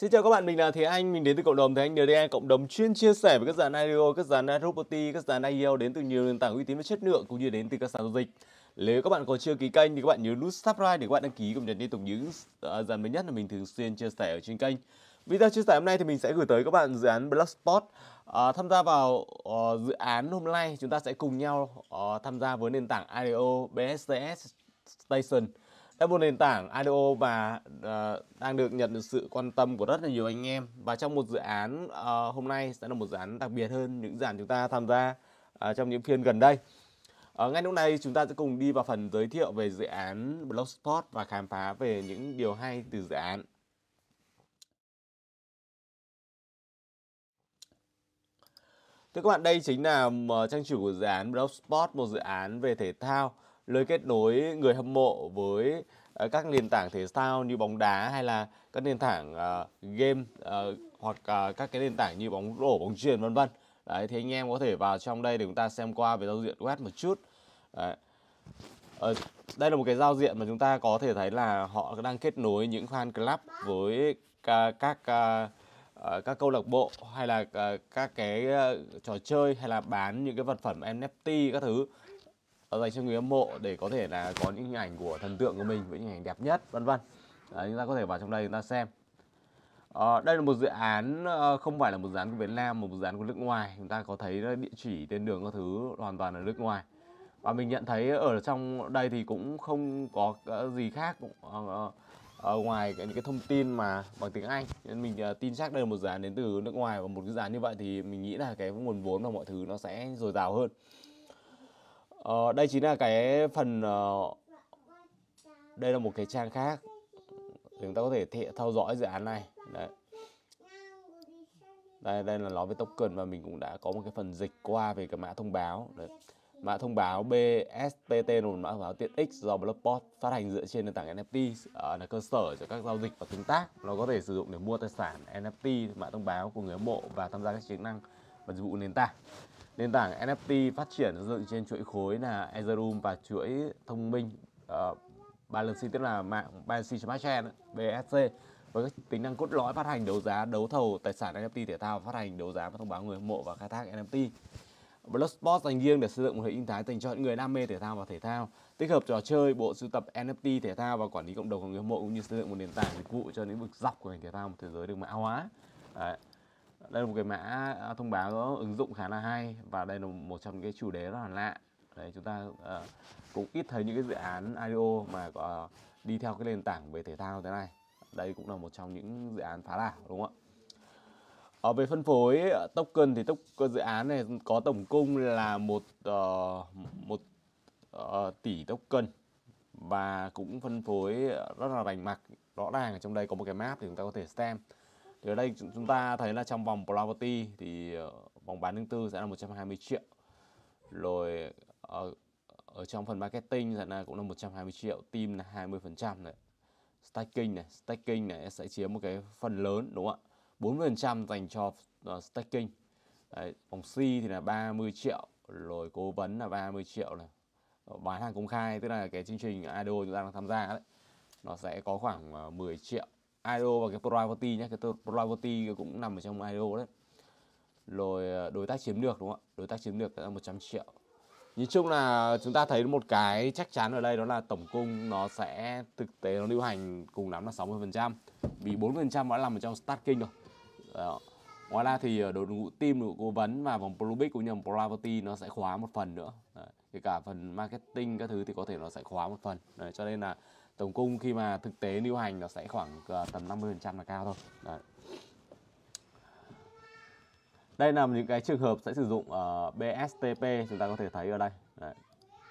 Xin chào các bạn, mình là Thế Anh, mình đến từ cộng đồng Thế Anh NDE, cộng đồng chuyên chia sẻ với các dàn ido các dàn Roboty, các dàn IEL đến từ nhiều nền tảng uy tín và chất lượng cũng như đến từ các sàn giao dịch. Nếu các bạn còn chưa ký kênh thì các bạn nhớ nút subscribe để các bạn đăng ký cùng nhận liên tục những ờ, dàn mới nhất mà mình thường xuyên chia sẻ ở trên kênh. Video chia sẻ hôm nay thì mình sẽ gửi tới các bạn dự án blackspot À, ờ, tham gia vào uh, dự án hôm nay chúng ta sẽ cùng nhau uh, tham gia với nền tảng IDO BSCS Station là một nền tảng IDO và uh, đang được nhận được sự quan tâm của rất là nhiều anh em và trong một dự án uh, hôm nay sẽ là một dự án đặc biệt hơn những dự án chúng ta tham gia uh, trong những phiên gần đây uh, ngay lúc này chúng ta sẽ cùng đi vào phần giới thiệu về dự án Blogspot và khám phá về những điều hay từ dự án Thưa các bạn, đây chính là trang chủ của dự án Blogspot, một dự án về thể thao lối kết nối người hâm mộ với ờ, các nền tảng thể thao như bóng đá hay là các nền tảng uh, game uh, hoặc uh, các cái nền tảng như bóng rổ, bóng truyền vân vân. Đấy thì anh em có thể vào trong đây để chúng ta xem qua về giao diện web một chút. Đấy. Ờ, đây là một cái giao diện mà chúng ta có thể thấy là họ đang kết nối những fan club với các các các câu lạc bộ hay là các cái trò chơi hay là bán những cái vật phẩm NFT các thứ dành dạ vâng, cho người hâm mộ để có thể là có những hình ảnh của thần tượng của mình với những hình ảnh đẹp nhất vân vân à, chúng ta có thể vào trong đây chúng ta xem à, đây là một dự án ờ, không phải là một dự án của Việt Nam một dự án của nước ngoài chúng ta có thấy địa chỉ tên đường các thứ hoàn toàn ở nước ngoài và mình nhận thấy ở trong đây thì cũng không có ờ, gì khác ở ngoài cái, những cái thông tin mà bằng tiếng Anh nên mình tin chắc đây là một dự án đến từ nước ngoài và một cái dự án như vậy thì mình nghĩ là cái nguồn vốn và mọi thứ nó sẽ dồi dào hơn Ờ, đây chính là cái phần ờ, đây là một cái trang khác chúng ta có thể theo dõi dự án này đấy đây đây là nói về token và mình cũng đã có một cái phần dịch qua về cái mã thông báo đấy. mã thông báo BSTT là một mã thông báo tiện ích do Blockbot phát hành dựa trên nền tảng NFT ờ, là cơ sở cho các giao dịch và tương tác nó có thể sử dụng để mua tài sản NFT mã thông báo của người hâm mộ và tham gia các chức năng và dịch vụ nền tảng nền tảng NFT phát triển dựa trên chuỗi khối là Ethereum và chuỗi thông minh uh, ờ, Balance tức là mạng Balance Smart Chain BSC với các tính năng cốt lõi phát hành đấu giá đấu thầu tài sản NFT thể thao phát hành đấu giá và thông báo người hâm mộ và khai thác NFT Bloodsport dành riêng để xây dựng một hệ sinh thái dành cho những người đam mê thể thao và thể thao, tích hợp trò chơi, bộ sưu tập NFT thể thao và quản lý cộng đồng của người hâm mộ cũng như xây dựng một nền tảng dịch vụ cho lĩnh vực dọc của ngành thể thao một thế giới được mã hóa. Đấy đây là một cái mã à, thông báo có ứng dụng khá là hay và đây là một trong những cái chủ đề rất là lạ đấy chúng ta uh, cũng ít thấy những cái dự án IDO mà có uh, đi theo cái nền tảng về thể thao thế này đây cũng là một trong những dự án phá đảo đúng không ạ ở ờ, về phân phối ờ, token thì token dự án này có tổng cung là một uh, một uh, tỷ token và cũng phân phối rất là rành mạch rõ ràng ở trong đây có một cái map thì chúng ta có thể xem thì ở đây chúng ta thấy là trong vòng probability thì ờ, vòng bán thứ tư sẽ là 120 triệu rồi ở, ờ, ở trong phần marketing sẽ là cũng là 120 triệu team là 20 này staking này staking này sẽ chiếm một cái phần lớn đúng không ạ 40 dành cho uh, staking Đấy, vòng C thì là 30 triệu rồi cố vấn là 30 triệu này bán hàng công khai tức là cái chương trình IDO chúng ta đang tham gia đấy nó sẽ có khoảng 10 triệu IDO và cái Private nhé cái Private cũng nằm ở trong IDO đấy rồi ờ, đối tác chiếm được đúng không ạ đối tác chiếm được là 100 triệu nhìn chung là chúng ta thấy một cái chắc chắn ở đây đó là tổng cung nó sẽ thực tế nó lưu hành cùng lắm là 60 phần trăm vì 4 phần trăm đã nằm ở trong starting rồi đó. ngoài ra thì ờ, đội ngũ team đội ngũ cố vấn và vòng public cũng như vòng Polarity nó sẽ khóa một phần nữa Đấy. kể cả phần marketing các thứ thì có thể nó sẽ khóa một phần Đấy, cho nên là tổng cung khi mà thực tế lưu hành nó sẽ khoảng ờ, tầm 50% là cao thôi Đấy. đây là những cái trường hợp sẽ sử dụng uh, ờ, BSTP chúng ta có thể thấy ở đây Đấy.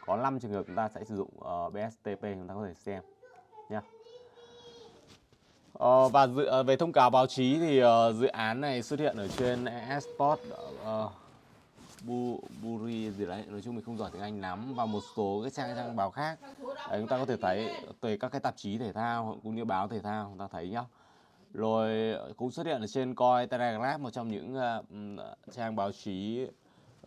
có 5 trường hợp chúng ta sẽ sử dụng uh, ờ, BSTP chúng ta có thể xem nha uh, và dự, về thông cáo báo chí thì uh, dự án này xuất hiện ở trên Esport uh, bu buri gì đấy nói chung mình không giỏi tiếng anh lắm và một số cái trang trang báo khác đấy, chúng ta có thể thấy từ các cái tạp chí thể thao cũng như báo thể thao chúng ta thấy nhá rồi cũng xuất hiện ở trên coi telegraph một trong những uh, trang báo chí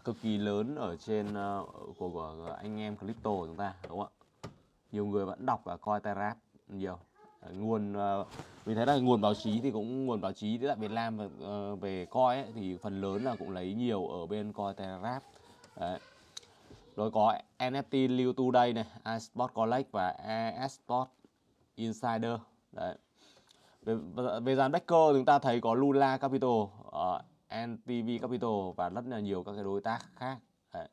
cực kỳ lớn ở trên uh, của, của anh em crypto của chúng ta đúng không ạ nhiều người vẫn đọc và coi telegraph nhiều Ờ, nguồn ờ, mình thấy là nguồn báo chí thì cũng nguồn báo chí tại Việt Nam ờ, về coi ấy, thì phần lớn là cũng lấy nhiều ở bên coi Telegraph, rồi có NFT Live Today này, iSport Collect và eSport Insider đấy về, về dàn backer chúng ta thấy có Lula Capital, uh, NTV Capital và rất là nhiều các cái đối tác khác đấy.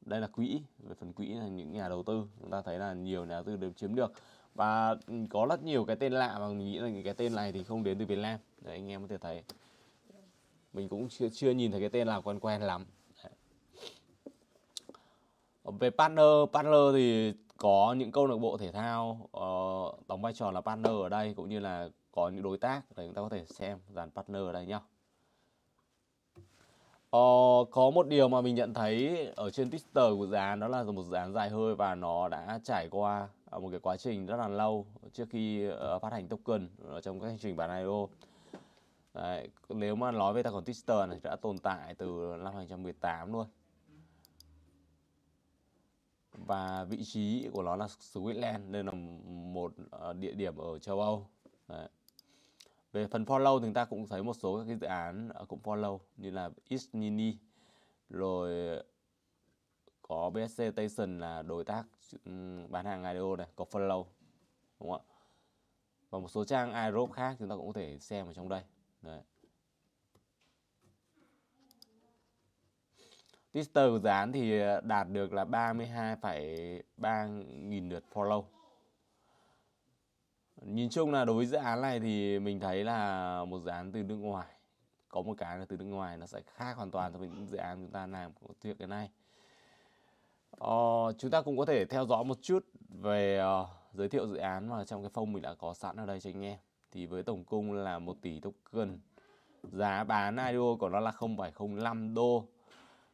đây là quỹ về phần quỹ là những nhà đầu tư chúng ta thấy là nhiều nhà đầu tư đều chiếm được và có rất nhiều cái tên lạ mà mình nghĩ là những cái tên này thì không đến từ Việt Nam đấy anh em có thể thấy mình cũng chưa chưa nhìn thấy cái tên nào quen quen lắm ờ, về partner partner thì có những câu lạc bộ thể thao uh, đóng vai trò là partner ở đây cũng như là có những đối tác để chúng ta có thể xem dàn partner ở đây nhá Ờ, có một điều mà mình nhận thấy ở trên Twitter của dự án đó là một dự án dài hơi và nó đã trải qua một cái quá trình rất là lâu trước khi uh, phát hành token ờ, trong các chương trình bản IO. Đấy, nếu mà nói về tài khoản Twitter này đã tồn tại từ năm 2018 luôn. Và vị trí của nó là Switzerland nên là một ờ, địa điểm ở châu Âu. Đấy. Về phần follow thì chúng ta cũng thấy một số các cái dự án cũng follow như là Isnini rồi có BSC Station là đối tác bán hàng IDO này, có Follow đúng không ạ? Và một số trang iDrop khác chúng ta cũng có thể xem ở trong đây. Đấy. Twitter của dự án thì ờ, đạt được là 32,3 nghìn lượt follow. Nhìn chung là đối với dự án này thì mình thấy là một dự án từ nước ngoài. Có một cái là từ nước ngoài nó sẽ khác hoàn toàn so với những dự án chúng ta làm của chuyện cái này. Uh, chúng ta cũng có thể theo dõi một chút về uh, giới thiệu dự án mà trong cái phong mình đã có sẵn ở đây cho anh em. Thì với tổng cung là 1 tỷ token. Giá bán IDO của nó là 0,05 đô.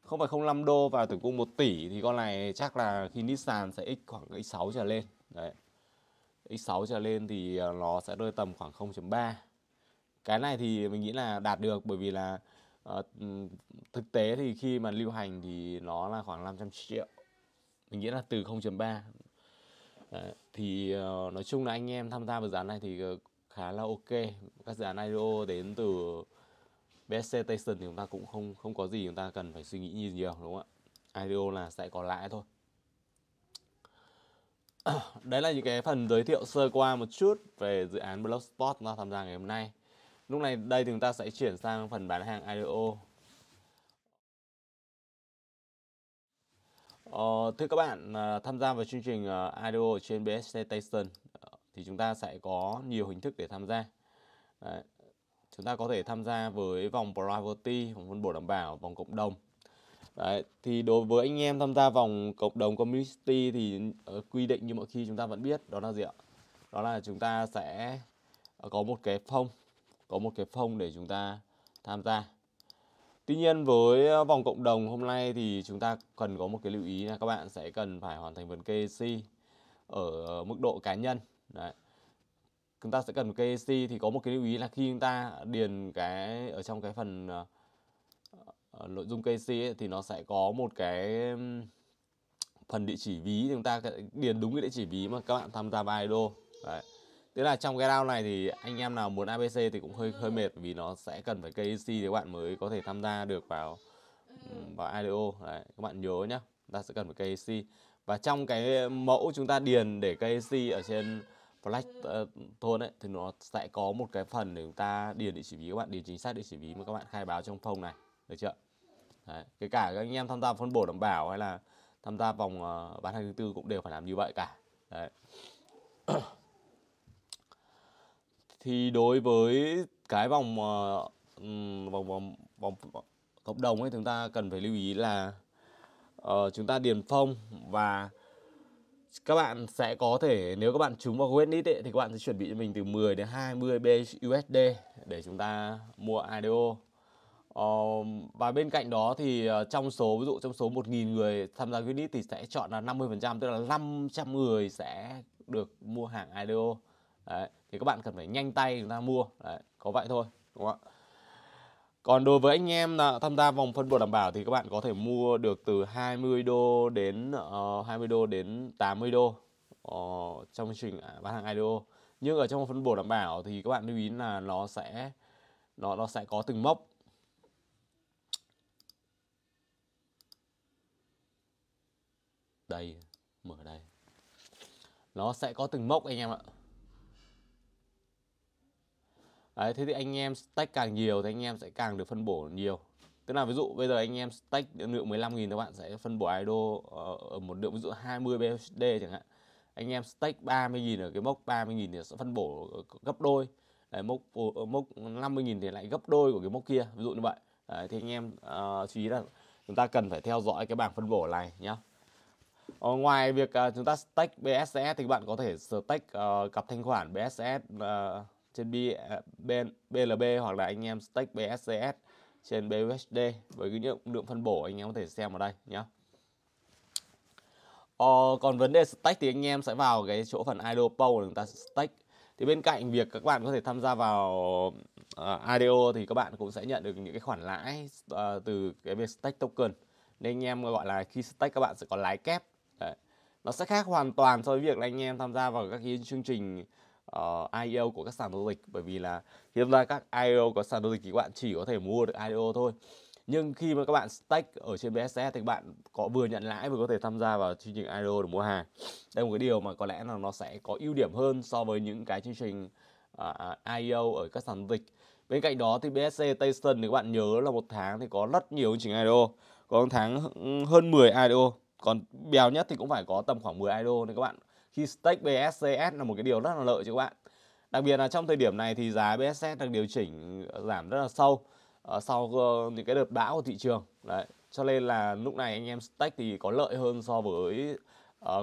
0,05 đô và tổng cung 1 tỷ thì con này chắc là khi Nissan sẽ x khoảng x6 trở lên. Đấy. X6 trở lên thì ờ, nó sẽ rơi tầm khoảng 0.3. Cái này thì mình nghĩ là đạt được bởi vì là uh, thực tế thì khi mà lưu hành thì nó là khoảng 500 triệu mình nghĩ là từ 0.3 thì ờ, nói chung là anh em tham gia vào dự án này thì ờ, khá là ok các dự án IDO đến từ BSC Station thì chúng ta cũng không không có gì chúng ta cần phải suy nghĩ nhiều đúng không ạ IDO là sẽ có lãi thôi đấy là những cái phần giới thiệu sơ qua một chút về dự án Blockspot chúng tham gia ngày hôm nay lúc này đây thì chúng ta sẽ chuyển sang phần bán hàng IDO Ờ, thưa các bạn à, tham gia vào chương trình à, IDO trên BSC Station ờ, thì chúng ta sẽ có nhiều hình thức để tham gia. Đấy. Chúng ta có thể tham gia với vòng privacy, vòng phân bổ đảm bảo, vòng cộng đồng. Đấy. Thì đối với anh em tham gia vòng cộng đồng community thì ờ, quy định như mọi khi chúng ta vẫn biết đó là gì ạ? Đó là chúng ta sẽ ờ, có một cái phong, có một cái phong để chúng ta tham gia Tuy nhiên với vòng cộng đồng hôm nay thì chúng ta cần có một cái lưu ý là các bạn sẽ cần phải hoàn thành phần KC ở mức độ cá nhân. Đấy. Chúng ta sẽ cần một KC thì có một cái lưu ý là khi chúng ta điền cái ở trong cái phần ờ, ờ, nội dung KC ấy, thì nó sẽ có một cái phần địa chỉ ví chúng ta điền đúng cái địa chỉ ví mà các bạn tham gia vào idol. Đấy Tức là trong cái round này thì anh em nào muốn ABC thì cũng hơi hơi mệt vì nó sẽ cần phải KEC thì các bạn mới có thể tham gia được vào vào IDO. Đấy, các bạn nhớ nhá, ta sẽ cần phải KEC. Và trong cái mẫu chúng ta điền để KEC ở trên Flash uh, thôn ấy thì nó sẽ có một cái phần để chúng ta điền địa chỉ ví các bạn điền chính xác địa chỉ ví mà các bạn khai báo trong phong này được chưa Đấy. kể cả các anh em tham gia phân bổ đảm bảo hay là tham gia vòng ờ, bán hàng thứ tư cũng đều phải làm như vậy cả Đấy. thì đối với cái vòng uh, vòng vòng vòng cộng đồng ấy chúng ta cần phải lưu ý là uh, chúng ta điền phong và các bạn sẽ có thể nếu các bạn trúng vào Wetnit ấy, thì các bạn sẽ chuẩn bị cho mình từ 10 đến 20 BUSD để chúng ta mua IDO. Uh, ờ, và bên cạnh đó thì uh, trong số ví dụ trong số 1.000 người tham gia Wetnit thì sẽ chọn là 50% tức là 500 người sẽ được mua hàng IDO. Đấy, thì các bạn cần phải nhanh tay chúng ta mua Đấy, có vậy thôi đúng không ạ còn đối với anh em là tham gia vòng phân bổ đảm bảo thì các bạn có thể mua được từ 20 đô đến uh, ờ, 20 đô đến 80 đô uh, trong chương trình à, bán hàng IDO. Nhưng ở trong phân bổ đảm bảo thì các bạn lưu ý là nó sẽ nó nó sẽ có từng mốc. Đây, mở đây. Nó sẽ có từng mốc anh em ạ. Đấy, thế thì anh em stack càng nhiều thì anh em sẽ càng được phân bổ nhiều Tức là ví dụ bây giờ anh em stack lượng 15.000 các bạn sẽ phân bổ ido ờ, ở một lượng ví dụ 20 BSD chẳng hạn Anh em stack 30.000 ở cái mốc 30.000 thì sẽ phân bổ gấp đôi Đấy, mốc ờ, mốc 50.000 thì lại gấp đôi của cái mốc kia ví dụ như vậy Đấy, thì anh em uh, chú ý là chúng ta cần phải theo dõi cái bảng phân bổ này nhé Ờ, ngoài việc uh, chúng ta stack BSS e thì các bạn có thể stack uh, cặp thanh khoản BSS uh, e, trên BLB à, hoặc là anh em stake BSCS trên BUSD với cái lượng, lượng phân bổ anh em có thể xem ở đây nhé. Ờ, còn vấn đề stake thì anh em sẽ vào cái chỗ phần IDO pool để chúng ta stake. Thì bên cạnh việc các bạn có thể tham gia vào uh, ờ, IDO thì các bạn cũng sẽ nhận được những cái khoản lãi uh, từ cái việc stake token. Nên anh em gọi là khi stake các bạn sẽ có lãi kép. Đấy. Nó sẽ khác hoàn toàn so với việc là anh em tham gia vào các cái chương trình uh, ờ, IEO của các sàn giao dịch bởi vì là hiện ra các IO e của sàn giao dịch thì các bạn chỉ có thể mua được IO e thôi nhưng khi mà các bạn stake ở trên BSS e thì các bạn có vừa nhận lãi vừa có thể tham gia vào chương trình IO để mua hàng đây là một cái điều mà có lẽ là nó sẽ có ưu điểm hơn so với những cái chương trình uh, à, à, IEO ở các sàn giao dịch bên cạnh đó thì BSC Station thì các bạn nhớ là một tháng thì có rất nhiều chương trình IEO có một tháng hơn 10 IEO còn bèo nhất thì cũng phải có tầm khoảng 10 IEO nên các bạn khi stake BSCS là một cái điều rất là lợi cho các bạn. Đặc biệt là trong thời điểm này thì giá BSCS đang điều chỉnh ờ, giảm rất là sâu ờ, sau ờ, những cái đợt bão của thị trường. Đấy, cho nên là lúc này anh em stake thì có lợi hơn so với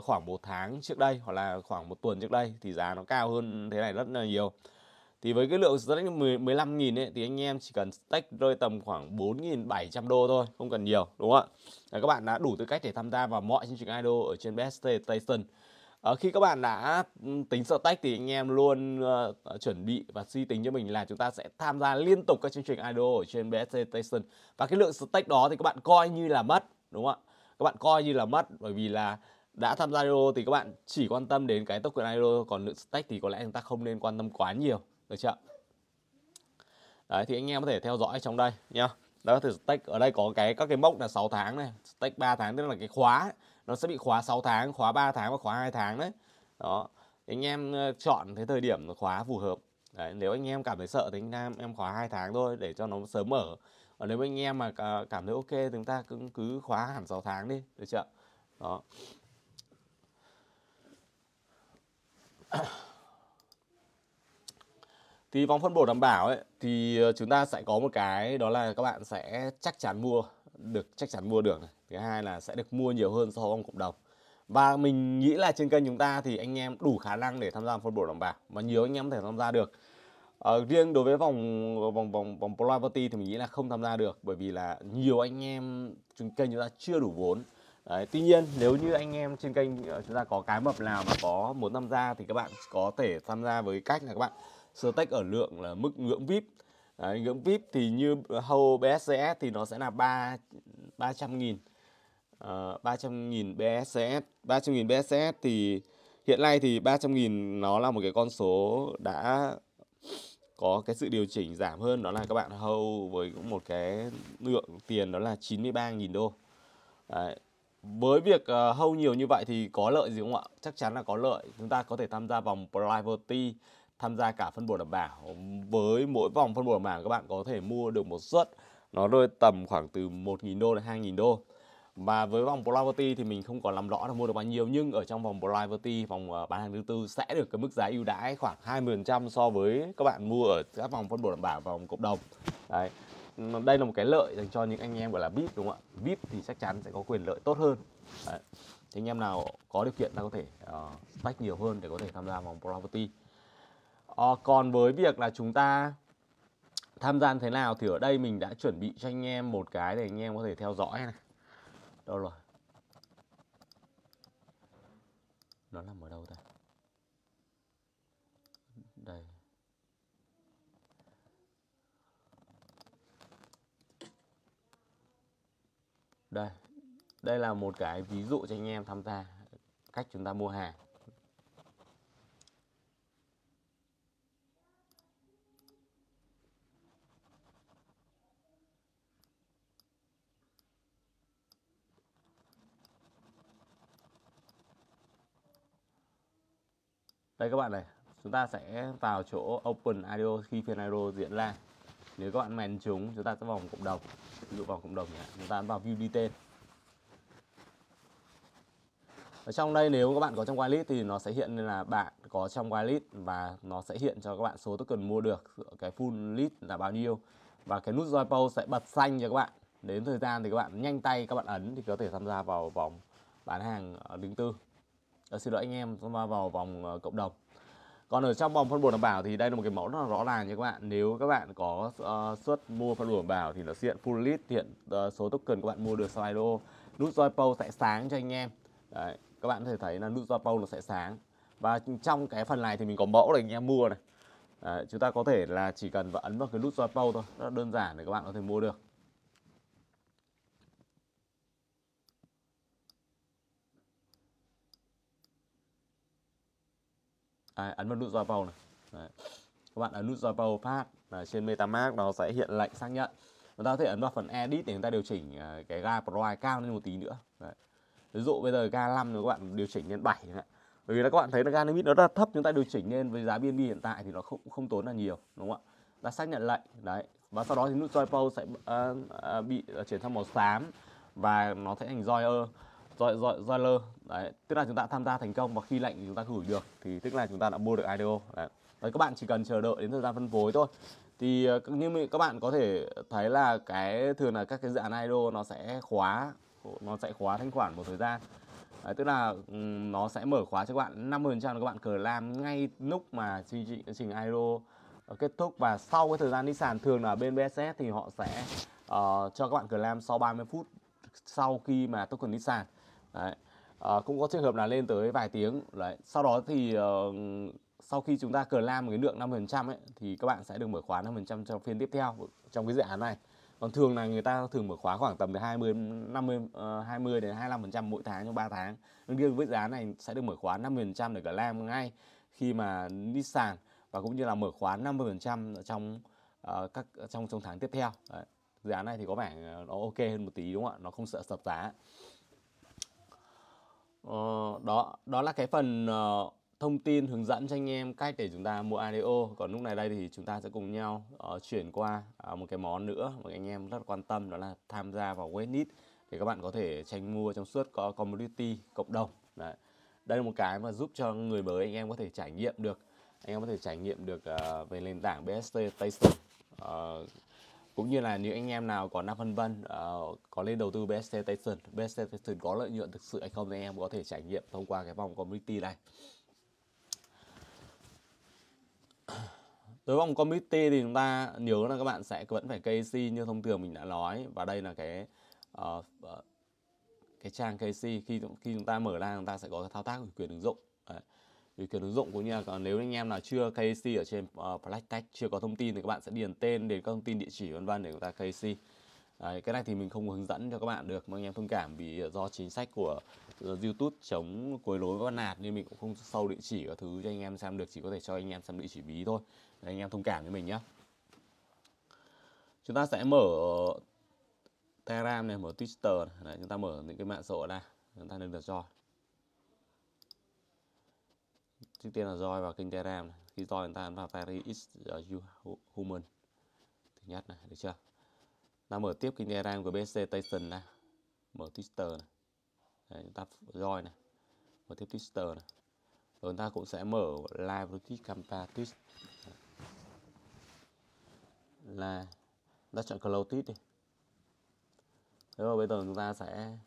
khoảng một tháng trước đây hoặc là khoảng một tuần trước đây thì giá nó cao hơn thế này rất là nhiều. Thì với cái lượng stake 15.000 ấy thì anh em chỉ cần stake rơi tầm khoảng 4.700 đô thôi, không cần nhiều đúng không ạ? Các bạn đã đủ tư cách để tham gia vào mọi chương trình idol ở trên BST Station. Ờ, khi các bạn đã tính sợ tách thì anh em luôn uh, chuẩn bị và suy tính cho mình là chúng ta sẽ tham gia liên tục các chương trình idol ở trên BSC Station và cái lượng stake đó thì các bạn coi như là mất đúng không ạ? Các bạn coi như là mất bởi vì là đã tham gia idol thì các bạn chỉ quan tâm đến cái tốc token idol còn lượng stake thì có lẽ chúng ta không nên quan tâm quá nhiều được chưa? Đấy thì anh em có thể theo dõi trong đây nhá. Đó thì stake ở đây có cái các cái mốc là 6 tháng này, stake 3 tháng tức là cái khóa ấy nó sẽ bị khóa 6 tháng khóa 3 tháng và khóa 2 tháng đấy đó anh em ờ, chọn cái thời điểm khóa phù hợp đấy, nếu anh em cảm thấy sợ thì anh em em khóa 2 tháng thôi để cho nó sớm mở còn nếu anh em mà cảm thấy ok thì chúng ta cứ cứ khóa hẳn 6 tháng đi được chưa đó thì vòng phân bổ đảm bảo ấy thì ờ, chúng ta sẽ có một cái đó là các bạn sẽ chắc chắn mua được chắc chắn mua được thứ hai là sẽ được mua nhiều hơn so với cộng đồng và mình nghĩ là trên kênh chúng ta thì anh em đủ khả năng để tham gia phân bổ đồng bạc và nhiều anh em có thể tham gia được ở ờ, riêng đối với vòng vòng vòng vòng polarity thì mình nghĩ là không tham gia được bởi vì là nhiều anh em trên kênh chúng ta chưa đủ vốn Đấy, tuy nhiên nếu như anh em trên kênh ờ, chúng ta có cái mập nào mà có muốn tham gia thì các bạn có thể tham gia với cách là các bạn stake ở lượng là mức ngưỡng vip Đấy, ngưỡng VIP thì như hầu BSCS thì nó sẽ là 3 300 nghìn uh, ờ, 300 nghìn BSCS 300 nghìn BSCS thì hiện nay thì 300 nghìn nó là một cái con số đã có cái sự điều chỉnh giảm hơn đó là các bạn hầu với một cái lượng tiền đó là 93.000 đô Đấy. với việc uh, ờ, hầu nhiều như vậy thì có lợi gì không ạ chắc chắn là có lợi chúng ta có thể tham gia vòng private tham gia cả phân bổ đảm bảo với mỗi vòng phân bổ đảm bảo các bạn có thể mua được một suất nó rơi tầm khoảng từ 1.000 đô đến 2.000 đô và với vòng polarity thì mình không còn làm rõ là mua được bao nhiêu nhưng ở trong vòng polarity vòng ờ, bán hàng thứ tư sẽ được cái mức giá ưu đãi khoảng 20% so với các bạn mua ở các vòng phân bổ đảm bảo vòng cộng đồng đấy đây là một cái lợi dành cho những anh em gọi là VIP đúng không ạ VIP thì chắc chắn sẽ có quyền lợi tốt hơn đấy. thì anh em nào có điều kiện ta có thể uh, ờ, stack nhiều hơn để có thể tham gia vòng property à, còn với việc là chúng ta tham gia thế nào thì ở đây mình đã chuẩn bị cho anh em một cái để anh em có thể theo dõi này đâu rồi nó nằm ở đâu ta đây đây đây là một cái ví dụ cho anh em tham gia cách chúng ta mua hàng đây các bạn này chúng ta sẽ vào chỗ open IDO khi phiên IDO diễn ra nếu các bạn men chúng chúng ta sẽ vào cộng đồng ví dụ vào cộng đồng này, chúng ta vào view đi tên. ở trong đây nếu các bạn có trong whitelist thì nó sẽ hiện lên là bạn có trong whitelist và nó sẽ hiện cho các bạn số token mua được cái full list là bao nhiêu và cái nút join poll sẽ bật xanh cho các bạn đến thời gian thì các bạn nhanh tay các bạn ấn thì có thể tham gia vào vòng bán hàng đứng tư Dạ, xin lỗi anh em chúng vào vòng ờ, cộng đồng còn ở trong vòng phân bổ đảm bảo thì đây là một cái mẫu rất là rõ ràng nha các bạn nếu các bạn có uh, suất mua phân bổ đảm bảo thì nó sẽ hiện full list hiện uh, số token các bạn mua được slido nút soi pole sẽ sáng cho anh em Đấy, các bạn có thể thấy là nút soi pole nó sẽ sáng và trong cái phần này thì mình có mẫu để anh em mua này Đấy, chúng ta có thể là chỉ cần và ấn vào cái nút soi pole thôi rất đơn giản để các bạn có thể mua được à, ấn vào nút dò vào này Đấy. các bạn ấn nút dò vào phát là trên metamask nó sẽ hiện lệnh xác nhận chúng ta có thể ấn vào phần edit để chúng ta điều chỉnh à, cái ga pro cao lên một tí nữa Đấy. ví dụ bây giờ ga 5 thì các bạn điều chỉnh lên 7 nữa. bởi vì là các bạn thấy là ga limit nó rất thấp chúng ta điều chỉnh lên với giá BNB hiện tại thì nó không không tốn là nhiều đúng không ạ ta xác nhận lệnh đấy và sau đó thì nút joy pole sẽ uh, uh, bị uh, chuyển sang màu xám và nó sẽ thành joy Euler đấy tức là chúng ta tham gia thành công và khi lệnh chúng ta gửi được thì tức là chúng ta đã mua được IDO đấy. đấy các bạn chỉ cần chờ đợi đến thời gian phân phối thôi thì ờ, như các bạn có thể thấy là cái thường là các cái dự án IDO nó sẽ khóa nó sẽ khóa thanh khoản một thời gian Đấy, tức là nó sẽ mở khóa cho các bạn 50% là các bạn cờ làm ngay lúc mà chương trình, trình IRO ờ, kết thúc và sau cái thời gian đi sàn thường là bên BSS thì họ sẽ uh, cho các bạn cờ làm sau 30 phút sau khi mà token đi sàn đấy. À, cũng có trường hợp là lên tới vài tiếng đấy sau đó thì uh, sau khi chúng ta cờ lam một cái lượng 5% ấy thì các bạn sẽ được mở khóa 5% trong phiên tiếp theo trong cái dự án này còn thường là người ta thường mở khóa khoảng tầm từ 20 50 uh, 20 đến 25% mỗi tháng trong 3 tháng. Nhưng riêng với dự án này sẽ được mở khóa 50% để cờ Lam ngay khi mà sàn và cũng như là mở khóa 50% trong uh, các trong trong tháng tiếp theo. Đấy. Dự án này thì có vẻ nó ok hơn một tí đúng không ạ? Nó không sợ sập giá. Ờ, đó đó là cái phần ờ, thông tin hướng dẫn cho anh em cách để chúng ta mua IDO. Còn lúc này đây thì chúng ta sẽ cùng nhau ờ, chuyển qua ờ, một cái món nữa mà anh em rất quan tâm đó là tham gia vào Westnit thì các bạn có thể tranh mua trong suốt có community cộng đồng. Đấy. Đây là một cái mà giúp cho người mới anh em có thể trải nghiệm được. Anh em có thể trải nghiệm được ờ, về nền tảng BST Station. Ờ, cũng như là những anh em nào còn đang phân vân uh, có nên đầu tư BST Station, BST Station có lợi nhuận thực sự hay không thì anh em có thể trải nghiệm thông qua cái vòng community này. đối với vòng community thì chúng ta nhớ là các bạn sẽ vẫn phải KC như thông thường mình đã nói và đây là cái uh, cái trang KC khi khi chúng ta mở ra chúng ta sẽ có thao tác ủy quyền ứng dụng. Đấy điều khiển ứng dụng cũng như là nếu anh em nào chưa KAC ở trên uh, ờ, Black chưa có thông tin thì các bạn sẽ điền tên điền các thông tin địa chỉ vân vân để chúng ta KAC Đấy, cái này thì mình không hướng dẫn cho các bạn được mong anh em thông cảm vì do chính sách của ờ, YouTube chống cối lối và bắt nạt nên mình cũng không sâu địa chỉ và thứ cho anh em xem được chỉ có thể cho anh em xem địa chỉ bí thôi Đấy, anh em thông cảm với mình nhé chúng ta sẽ mở Telegram này mở Twitter này. Đấy, chúng ta mở những cái mạng xã hội này chúng ta nên được cho trước tiên là roi vào kênh telegram khi roi người ta ấn vào Terry is human thứ nhất này được chưa ta mở tiếp kênh telegram của BSC Station này mở Twitter này Đấy, chúng ta roi này mở tiếp Twitter này rồi chúng ta cũng sẽ mở live với campa twist là đã chọn cloud twist đi thế rồi bây giờ chúng ta sẽ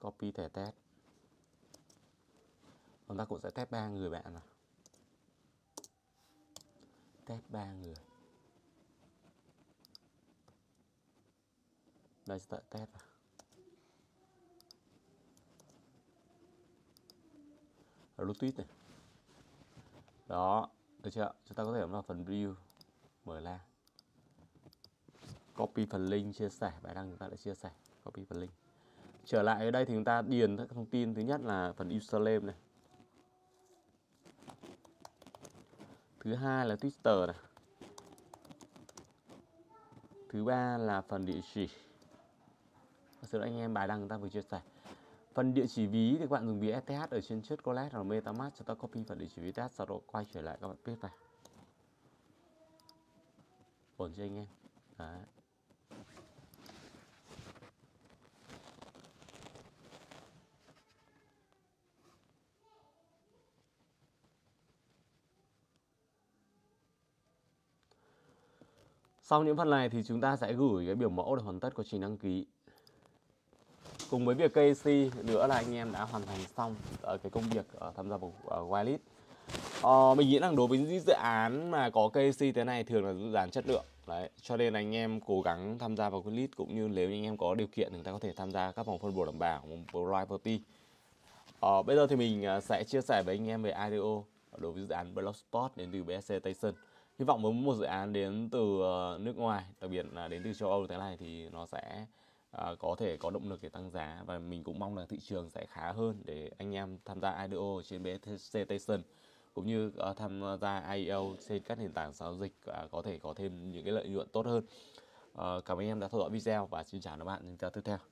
copy thẻ test chúng ta cũng sẽ test ba người bạn nào test ba người đây sẽ test vào Bluetooth này đó được chưa chúng ta có thể ấn vào phần view mở ra copy phần link chia sẻ bài đăng chúng ta đã chia sẻ copy phần link trở lại ở đây thì chúng ta điền các thông tin thứ nhất là phần username này thứ hai là Twitter này thứ ba là phần địa chỉ sau đó anh em bài đăng ta vừa chia sẻ phần địa chỉ ví thì các bạn dùng ví ETH ở trên chất Colet hoặc MetaMask cho ta copy phần địa chỉ ví ETH sau đó quay trở lại các bạn biết này ổn chưa anh em Đấy. Sau những phần này thì chúng ta sẽ gửi cái biểu mẫu để hoàn tất quá trình đăng ký. Cùng với việc KC nữa là anh em đã hoàn thành xong ờ, cái công việc ờ, tham gia vào ờ, whitelist. Ờ, mình nghĩ rằng đối với những dự án mà có KC thế này thường là dự án chất lượng đấy cho nên anh em cố gắng tham gia vào cái cũng như nếu anh em có điều kiện chúng ta có thể tham gia các vòng phân bổ đảm bảo property ờ, bây giờ thì mình sẽ chia sẻ với anh em về IDO đối với dự án Blockspot đến từ BSC Tyson hy vọng với một dự án đến từ ờ, nước ngoài đặc biệt là đến từ châu âu thế này thì nó sẽ À, có thể có động lực để tăng giá và mình cũng mong là thị trường sẽ khá hơn để anh em tham gia IDO trên BTC Station cũng như uh, tham gia IEO trên các nền tảng giao dịch uh, có thể có thêm những cái lợi nhuận tốt hơn. Uh, cảm ơn anh em đã theo dõi video và xin chào các bạn. trong chào tiếp theo.